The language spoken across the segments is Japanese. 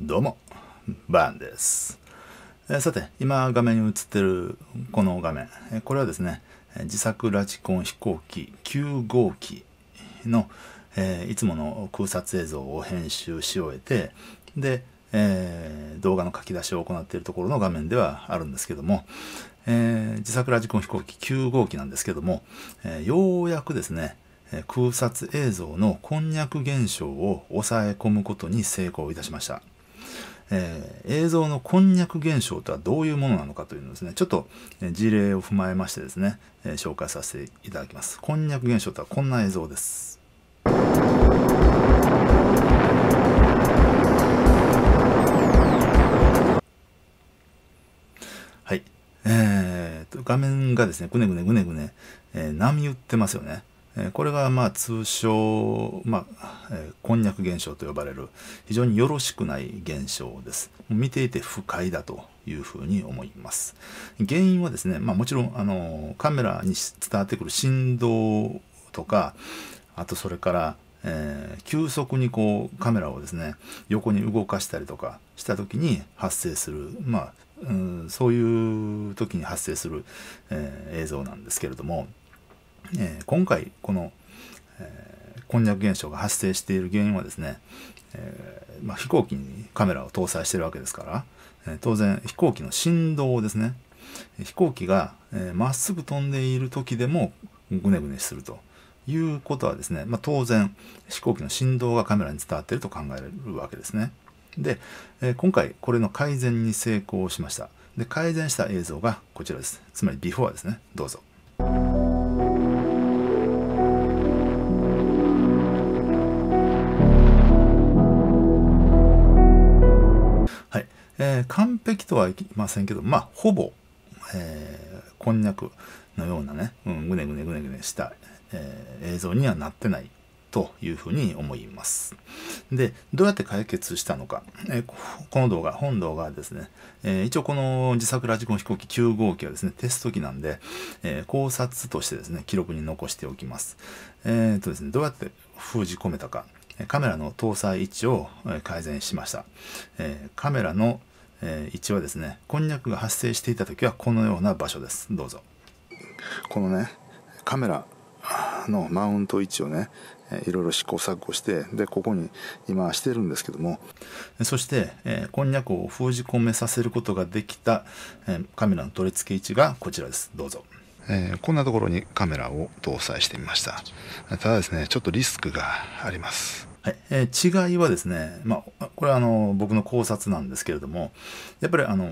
どうも、バーンです。えさて、今画面に映ってるこの画面、えこれはですね、自作ラジコン飛行機9号機の、えー、いつもの空撮映像を編集し終えて、で、えー、動画の書き出しを行っているところの画面ではあるんですけども、えー、自作ラジコン飛行機9号機なんですけども、えようやくですね、空撮映像のこんにゃく現象を抑え込むことに成功いたしました。えー、映像のこんにゃく現象とはどういうものなのかというのですねちょっと事例を踏まえましてですね、えー、紹介させていただきますこんにゃく現象とはこんな映像ですはいえー、と画面がですねぐねぐねぐねぐね、えー、波打ってますよねえこれがまあ通称、まあえこんにゃく現象と呼ばれる非常によろしくない現象です。見ていて不快だというふうに思います。原因はですね、まあ、もちろんあのカメラに伝わってくる振動とかあとそれからえー、急速にこうカメラをですね横に動かしたりとかした時に発生するまあ、うん、そういう時に発生する、えー、映像なんですけれどもえー、今回この、えー、こんにゃく現象が発生している原因はですね、えー、まあ、飛行機にカメラを搭載してるわけですから、え当然飛行機の振動ですね飛行機がま、えー、っすぐ飛んでいる時でもぐねぐねするということはですね、まあ、当然飛行機の振動がカメラに伝わっていると考えられるわけですね。で、えー、今回これの改善に成功しました。で改善した映像がこちらです。つまりビフォアですね。どうぞ。えー、完璧とはいきませんけど、まあ、ほぼ、えー、こんにゃくのようなね、うん、ぐねぐねぐねぐねした、えー、映像にはなってないというふうに思います。で、どうやって解決したのか。えー、この動画、本動画ですね、えー、一応この自作ラジコン飛行機9号機はですね、テスト機なんで、えー、考察としてですね、記録に残しておきます。えっとですね、どうやって封じ込めたか。カメラの搭載位置を改善しました。えカメラのえー、はですねこんにゃくが発生していた時はこのような場所ですどうぞこのねカメラのマウント位置をねいろいろ試行錯誤してでここに今してるんですけどもそして、えー、こんにゃくを封じ込めさせることができた、えー、カメラの取り付け位置がこちらですどうぞ、えー、こんなところにカメラを搭載してみましたただですねちょっとリスクがありますはいえー、違いはですね、まあ、これはあの僕の考察なんですけれどもやっぱりあの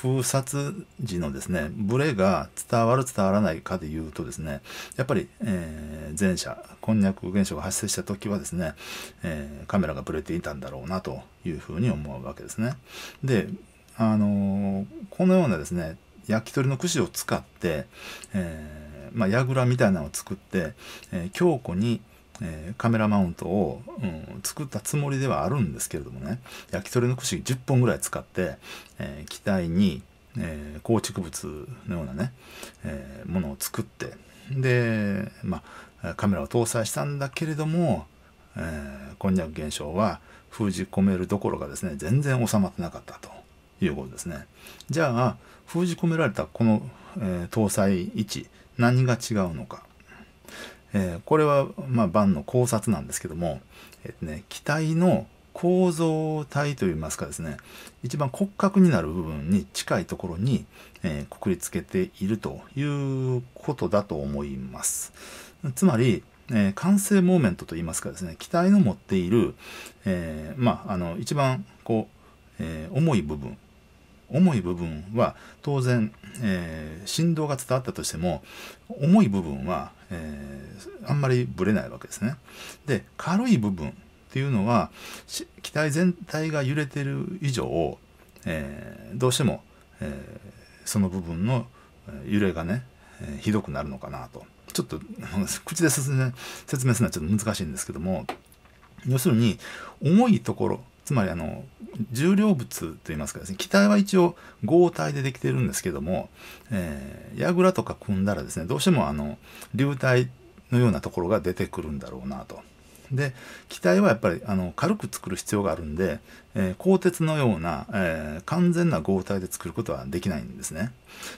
空撮時のですねブレが伝わる伝わらないかで言うとですねやっぱり、えー、前者こんにゃく現象が発生した時はですね、えー、カメラがブレていたんだろうなというふうに思うわけですね。であのー、このようなですね焼き鳥の串を使って、えーまあ、櫓みたいなのを作って、えー、強固にえー、カメラマウントを、うん、作ったつもりではあるんですけれどもね焼き鳥の串10本ぐらい使って、えー、機体に、えー、構築物のようなね、えものを作ってで、まあ、カメラを搭載したんだけれども、えこんにゃく現象は封じ込めるどころかですね全然収まってなかったということですね。じゃあ封じ込められたこの、え搭載位置何が違うのか。えー、これは、まあ、万の考察なんですけども、えーね、機体の構造体といいますかですね一番骨格になる部分に近いところに、えー、くくりつけているということだと思います。つまり、えー、完成モーメントといいますかですね機体の持っている、えー、まあ、あの一番こう、え重い部分重い部分は当然、えー、振動が伝わったとしても重い部分は、えー、あんまりぶれないわけですね。で軽い部分っていうのは機体全体が揺れてる以上、えー、どうしても、えその部分の揺れがね、えひどくなるのかなと。ちょっと 口で説明するのはちょっと難しいんですけども要するに重いところつまりあの重量物といいますかですね機体は一応合体でできてるんですけども、えー、櫓とか組んだらですねどうしてもあの流体のようなところが出てくるんだろうなと。で機体はやっぱりあの軽く作る必要があるんで、えー、鋼鉄のような、えー、完全な合体で作ることはできないんですね。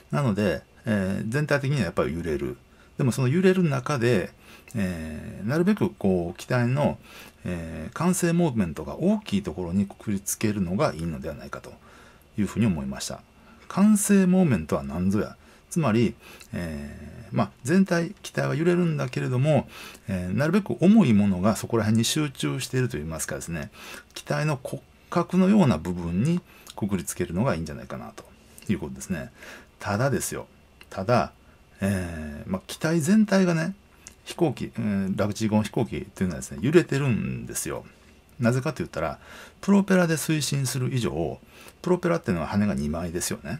なので、えー、全体的にはやっぱり揺れる。でもその揺れる中で、えー、なるべくこう機体の、えー、完成モーブメントが大きいところにくくりつけるのがいいのではないかというふうに思いました。完成モーメントは何ぞやつまり、えー、まあ、全体機体は揺れるんだけれども、えなるべく重いものがそこら辺に集中しているといいますかですね機体の骨格のような部分にくくりつけるのがいいんじゃないかなということですね。ただですよただ、えまあ、機体全体がね飛行機、うん、ラグジー号飛行機っていうのはですね、揺れてるんですよ。なぜかと言ったら、プロペラで推進する以上、プロペラっていうのは羽が2枚ですよね。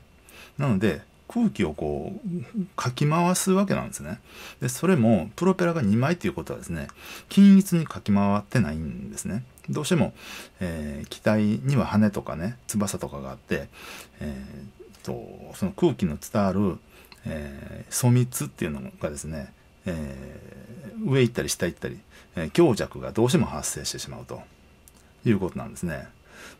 なので、空気をこう、かき回すわけなんですね。で、それも、プロペラが2枚っていうことはですね、均一にかき回ってないんですね。どうしても、えー、機体には羽とかね、翼とかがあって、えー、と、その空気の伝わる、えー、粗密っていうのがですね、えー、上行ったり下行ったり、えー、強弱がどうしても発生してしまうということなんですね。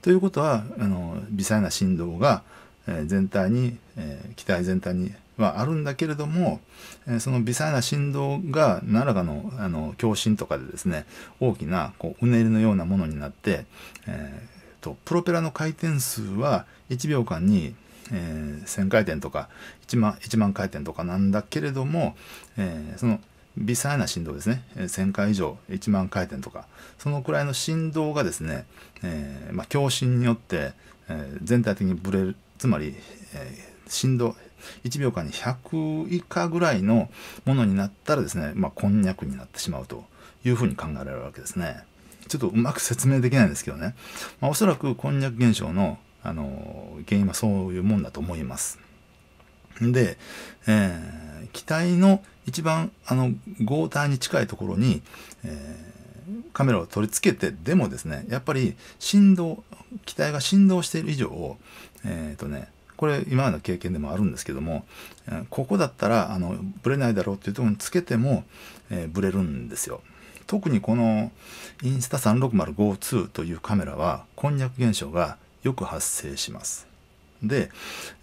ということはあの微細な振動が、えー、全体に、え機体全体にはあるんだけれども、えその微細な振動が何らかのあの共振とかでですね大きなこううねりのようなものになって、えーとプロペラの回転数は1秒間にえー、1,000回転とか1万 ,1 万回転とかなんだけれども、えー、その微細な振動ですね、え1,000回以上1万回転とかそのくらいの振動がですね、えーまあ、共振によって、えー、全体的にブレるつまり、えー、振動1秒間に100以下ぐらいのものになったらですね、まあ、こんにゃくになってしまうというふうに考えられるわけですね。ちょっとうまく説明できないんですけどね、まあ、おそらくこんにゃく現象のあの原因はそういうもんだと思います。で、えー、機体の一番あの合体に近いところに、えー、カメラを取り付けてでもですねやっぱり振動機体が振動している以上えっ、ー、とねこれ今までの経験でもあるんですけども、えー、ここだったらあのブレないだろうっていうところにつけても、えー、ブレるんですよ。特にこのインスタ3605-2というカメラはこんにゃく現象がよく発生します。で、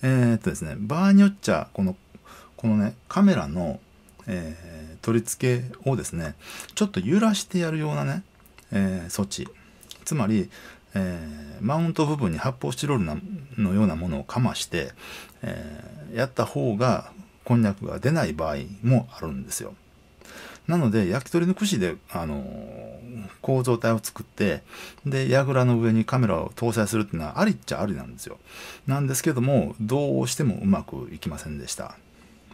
えー、っとですね、場合によっちゃ、この、このね、カメラの、えー、取り付けをですね、ちょっと揺らしてやるようなね、えー、措置。つまり、えー、マウント部分に発泡スチロールのようなものをかまして、えー、やった方がこんにゃくが出ない場合もあるんですよ。なので焼き鳥の串で、あの構造体を作ってで櫓の上にカメラを搭載するっていうのはありっちゃありなんですよなんですけどもどうしてもうまくいきませんでした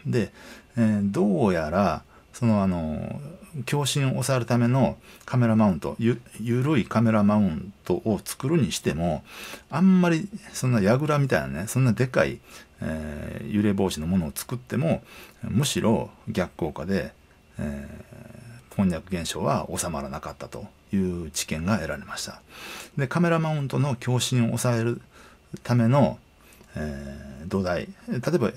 で、えー、どうやらそのあの強振を抑えるためのカメラマウントゆ緩いカメラマウントを作るにしてもあんまりそんな櫓みたいなねそんなでかい、えー、揺れ防止のものを作ってもむしろ逆効果でえー、こんにゃく現象は収まらなかったという知見が得られました。でカメラマウントの共振を抑えるための、えー、土台例えば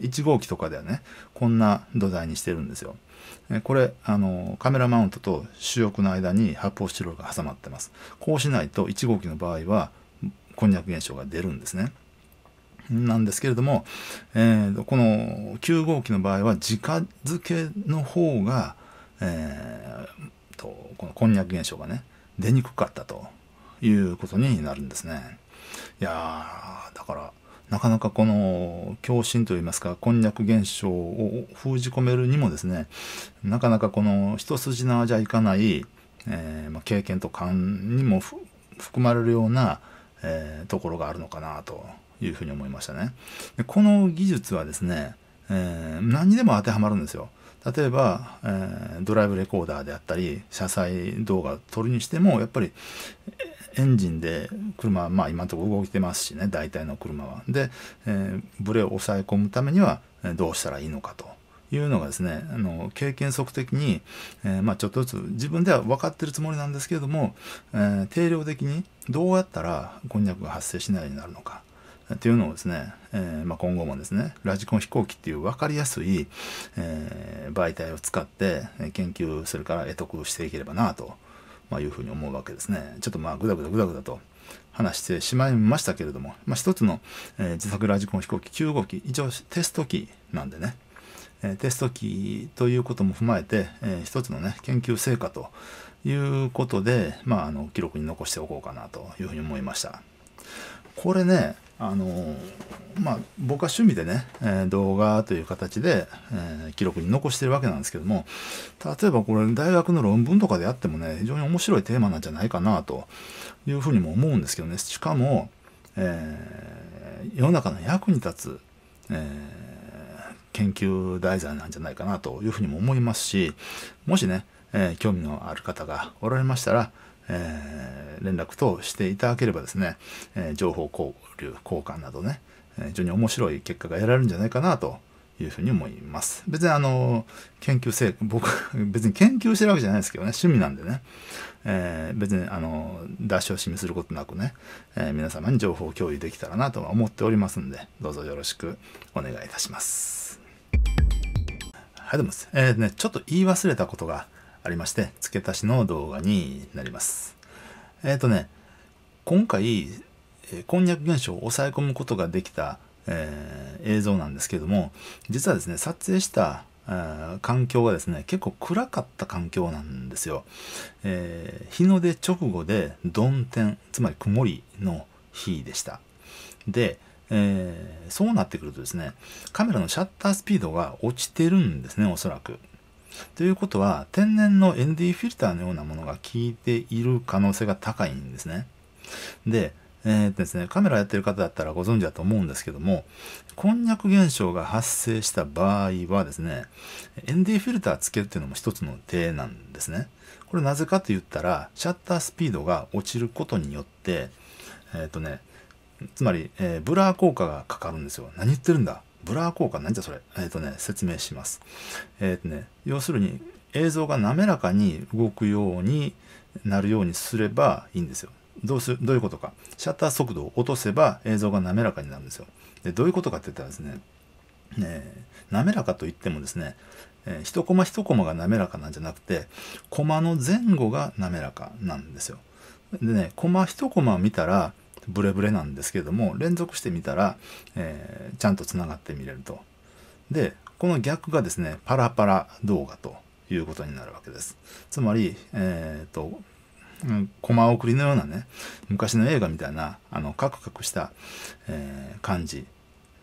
1号機とかではねこんな土台にしてるんですよ。これあのカメラマウントと主翼の間に発泡スチロールが挟まってます。こうしないと1号機の場合はこんにゃく現象が出るんですね。なんですけれども、えー、この9号機の場合は直付けの方が、えー、とこのこんにゃく現象がね出にくかったということになるんですね。いやだからなかなかこの共振といいますかこんにゃく現象を封じ込めるにもですねなかなかこの一筋縄じゃいかない、えーまあ、経験と勘にも含まれるような、えー、ところがあるのかなというふうに思いましたね。でこの技術はですね、えー、何にでも当てはまるんですよ。例えば、えー、ドライブレコーダーであったり車載動画を撮るにしてもやっぱりエンジンで車はまあ今のところ動いてますしね大体の車は。で、えー、ブレを抑え込むためにはどうしたらいいのかと。いうのがですねあの経験則的に、えー、まあ、ちょっとずつ自分では分かってるつもりなんですけれども、えー、定量的にどうやったらこんにゃくが発生しないようになるのかっていうのをですね、えー、まあ、今後もですねラジコン飛行機っていう分かりやすい、え媒体を使って研究それから得得していければなと、まいうふうに思うわけですねちょっとまあグダグダグダグダと話してしまいましたけれども、まあ、一つの、え自作ラジコン飛行機9号機一応テスト機なんでねえテスト機ということも踏まえて、えー、一つのね研究成果ということで、まあ、あの記録に残しておこうかなというふうに思いました。これねあのまあ僕は趣味でね、え動画という形で、え記録に残してるわけなんですけども例えばこれ大学の論文とかであってもね非常に面白いテーマなんじゃないかなというふうにも思うんですけどねしかも、えー、世の中の役に立つ、えー研究題材なんじゃないかなというふうにも思いますしもしね、えー、興味のある方がおられましたら、えー、連絡等していただければですね、えー、情報交流交換などね、え非常に面白い結果が得られるんじゃないかなというふうに思います別にあの研究成僕 別に研究してるわけじゃないですけどね趣味なんでね、えー、別にあの出し惜しみすることなくね、え皆様に情報を共有できたらなとは思っておりますんでどうぞよろしくお願いいたしますありがとうございます。えー、ね、ちょっと言い忘れたことがありまして、付け足しの動画になります。えっ、ー、とね、今回、えこんにゃく現象を抑え込むことができた、えー、映像なんですけども、実はですね、撮影した環境がですね結構暗かった環境なんですよ、えー、日の出直後で曇天つまり曇りの日でしたで、えー、そうなってくるとですね、カメラのシャッタースピードが落ちてるんですね、おそらく。ということは、天然の ND フィルターのようなものが効いている可能性が高いんですね。で、えーですね、カメラやってる方だったらご存知だと思うんですけども、こんにゃく現象が発生した場合はですね、ND フィルターつけるっていうのも一つの手なんですね。これなぜかと言ったら、シャッタースピードが落ちることによって、えっ、ー、とね、つまり、えー、ブラー効果がかかるんですよ。何言ってるんだブラー効果なんじゃそれ。えっ、ー、とね、説明します。えっ、ー、とね、要するに映像が滑らかに動くようになるようにすればいいんですよ。どうすどういうことか。シャッター速度を落とせば映像が滑らかになるんですよ。で、どういうことかって言ったらですね、えー、滑らかといってもですね、えー、一コマ一コマが滑らかなんじゃなくて、コマの前後が滑らかなんですよ。でね、コマ一コマ見たら、ブレブレなんですけども連続してみたら、えー、ちゃんとつながって見れると。でこの逆がですねパラパラ動画ということになるわけです。つまり、えーと、とコマ送りのようなね昔の映画みたいなあのカクカクした、えー、感じ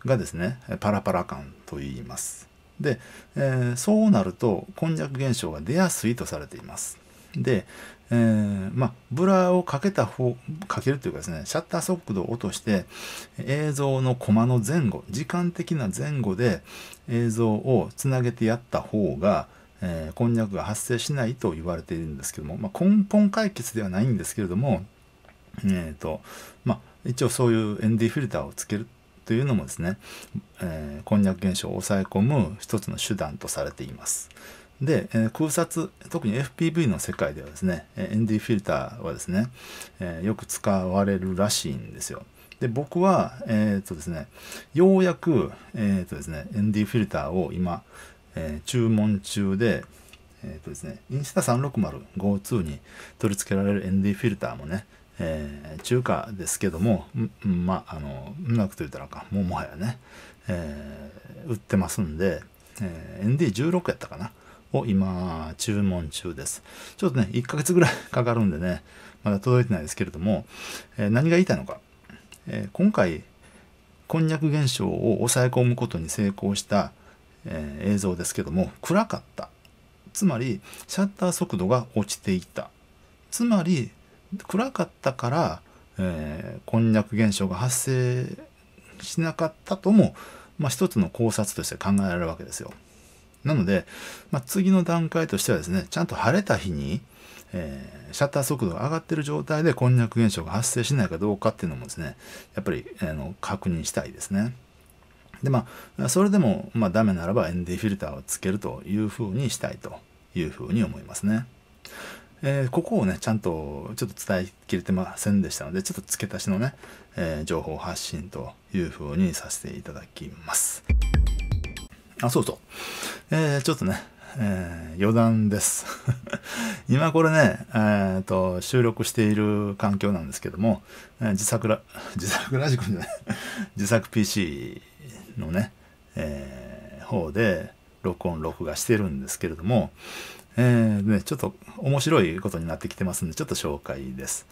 がですねパラパラ感と言います。で、えー、そうなるとこんにゃく現象が出やすいとされています。で、えー、まあ、ブラをかけた方、かけるというかですね、シャッター速度を落として、映像のコマの前後、時間的な前後で映像をつなげてやった方が、えー、こんにゃくが発生しないと言われているんですけども、まあ、根本解決ではないんですけれども、えっ、ー、と、まあ、一応そういう ND フィルターをつけるというのもですね、えー、こんにゃく現象を抑え込む一つの手段とされています。で、えー、空撮、特に FPV の世界ではですね、え ND フィルターはですね、えー、よく使われるらしいんですよ。で、僕は、えっ、とですね、ようやく、えっ、とですね、ND フィルターを今、え注文中で、えっ、とですね、インスタ 360Go2 に取り付けられる ND フィルターもね、えー、中華ですけども、うん、まあ、あの、うまくと言ったらか、もうもはやね、えー、売ってますんで、えー、ND16 やったかな。を今、注文中です。ちょっとね、1ヶ月ぐらいかかるんでね、まだ届いてないですけれども、えー、何が言いたいのか。えー、今回、こんにゃく現象を抑え込むことに成功した、えー、映像ですけども、暗かった。つまり、シャッター速度が落ちていた。つまり、暗かったから、えこんにゃく現象が発生しなかったとも、まあ、一つの考察として考えられるわけですよ。なので、まあ、次の段階としてはですね、ちゃんと晴れた日に、えー、シャッター速度が上がってる状態でこんにゃく現象が発生しないかどうかっていうのもですね、やっぱり、あ、えー、の確認したいですね。で、まあ、それでも、まあ、ダメならば ND フィルターをつけるというふうにしたいというふうに思いますね。えー、ここをね、ちゃんとちょっと伝えきれてませんでしたので、ちょっと付け足しのね、えー、情報発信というふうにさせていただきます。あ、そうそう。えー、ちょっとね、えー、余談です。今これね、えーと、収録している環境なんですけども、えー、自作ラ、自作ラジコンじゃない、自作 PC のね、えー、方で録音、録画してるんですけれども、えーね、ちょっと面白いことになってきてますんで、ちょっと紹介です。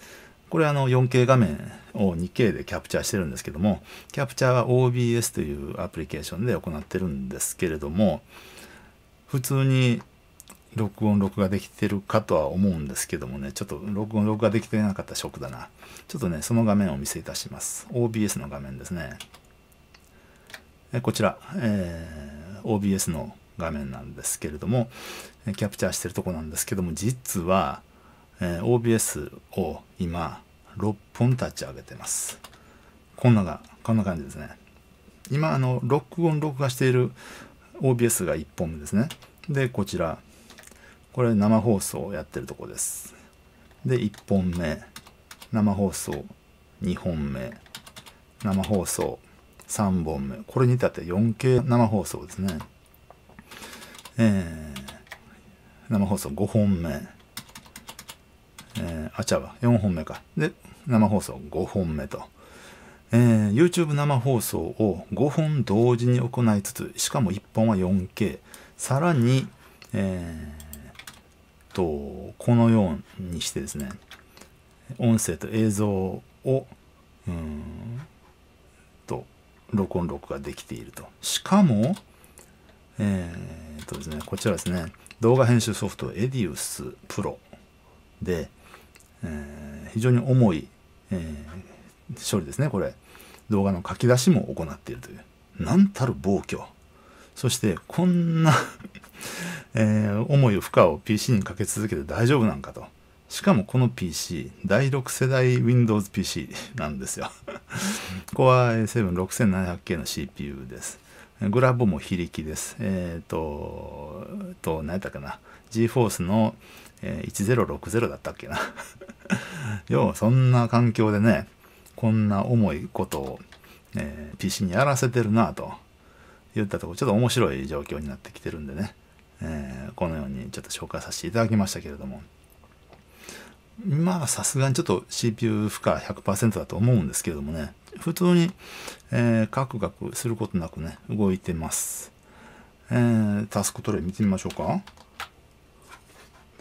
これあの 4K 画面を 2K でキャプチャーしてるんですけども、キャプチャーは OBS というアプリケーションで行ってるんですけれども、普通に録音録画できてるかとは思うんですけどもね、ちょっと録音録画できてなかったらショックだな。ちょっとね、その画面をお見せいたします。OBS の画面ですね。えこちら、えー、OBS の画面なんですけれども、キャプチャーしてるとこなんですけども、実は、えー、OBS を今6本立ち上げてます。こんなが、こんな感じですね。今、あの、録音、録画している OBS が1本目ですね。で、こちら。これ生放送をやってるとこです。で、1本目。生放送2本目。生放送3本目。これに至って 4K 生放送ですね。えー、生放送5本目。えー、あちゃわ、4本目か。で、生放送5本目と。えー、YouTube 生放送を5本同時に行いつつ、しかも1本は 4K。さらに、えー、と、このようにしてですね、音声と映像を、うんと、録音録画できていると。しかも、えー、とですね、こちらですね、動画編集ソフトエディウスプロで、えー、非常に重い、えー、処理ですねこれ動画の書き出しも行っているという何たる暴挙そしてこんな えー、重い負荷を PC にかけ続けて大丈夫なんかとしかもこの PC 第6世代 WindowsPC なんですよ Core 7 6 7 0 0 k の CPU ですグラボも非力です。えっ、ー、と、と、何やったかな。GForce の、えー、1060だったっけな 要はそんな環境でねこんな重いことを、えー、PC にやらせてるなと言ったとこちょっと面白い状況になってきてるんでね、えー、このようにちょっと紹介させていただきましたけれどもまあさすがにちょっと CPU 負荷100%だと思うんですけれどもね普通に、えー、カクカクすることなくね動いてます、えー、タスクトレイ見てみましょうか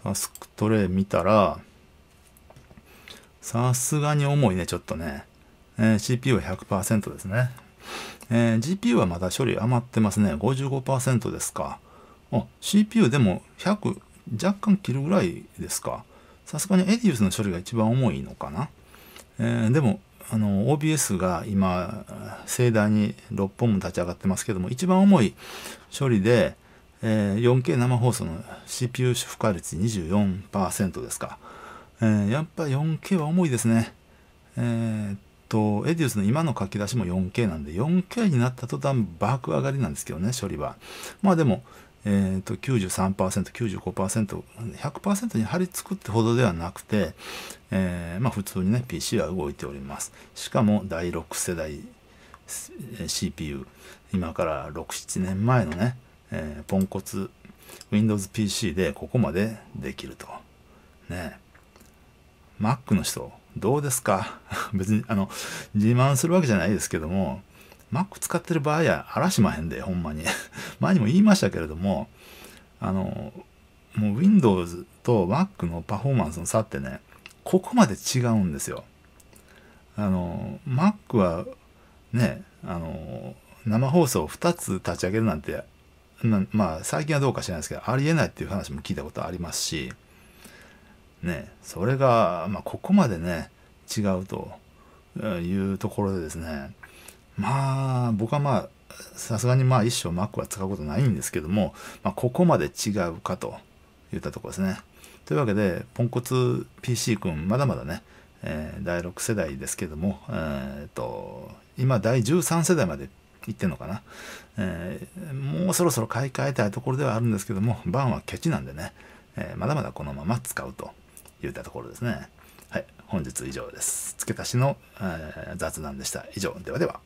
タスクトレイ見たら、さすがに重いね、ちょっとね。えー、CPU は100%ですね。えー、GPU はまだ処理余ってますね。55%ですか。あ、CPU でも100、若干切るぐらいですか。さすがにエディウスの処理が一番重いのかな。えー、でも、あの、OBS が今、盛大に6本も立ち上がってますけども、一番重い処理で、えー、4K 生放送の CPU 負荷率24%ですか、えー、やっぱ 4K は重いですねえー、っとエディウスの今の書き出しも 4K なんで 4K になった途端爆上がりなんですけどね処理はまあでもえーと、と 93%95%100% に張り付くってほどではなくて、えー、まあ、普通にね PC は動いておりますしかも第6世代 CPU 今から67年前のねえー、ポンコツ Windows PC でここまでできると。ね Mac の人、どうですか 別に、あの、自慢するわけじゃないですけども、Mac 使ってる場合や荒らしまへんで、ほんまに。前にも言いましたけれども、あの、もう Windows と Mac のパフォーマンスの差ってね、ここまで違うんですよ。あの、Mac はね、あの、生放送を2つ立ち上げるなんてまあ最近はどうか知らないですけどありえないっていう話も聞いたことありますしねそれが、まあ、ここまでね違うというところでですねまあ僕はまあさすがにまあ一生 Mac は使うことないんですけども、まあ、ここまで違うかといったとこですね。というわけでポンコツ PC 君まだまだね、えー、第6世代ですけども、えーと今第13世代まで言ってんのかな、えー、もうそろそろ買い替えたいところではあるんですけどもバンはケチなんでね、えー、まだまだこのまま使うと言ったところですねはい本日以上です付け足しの、えー、雑談でした以上ではでは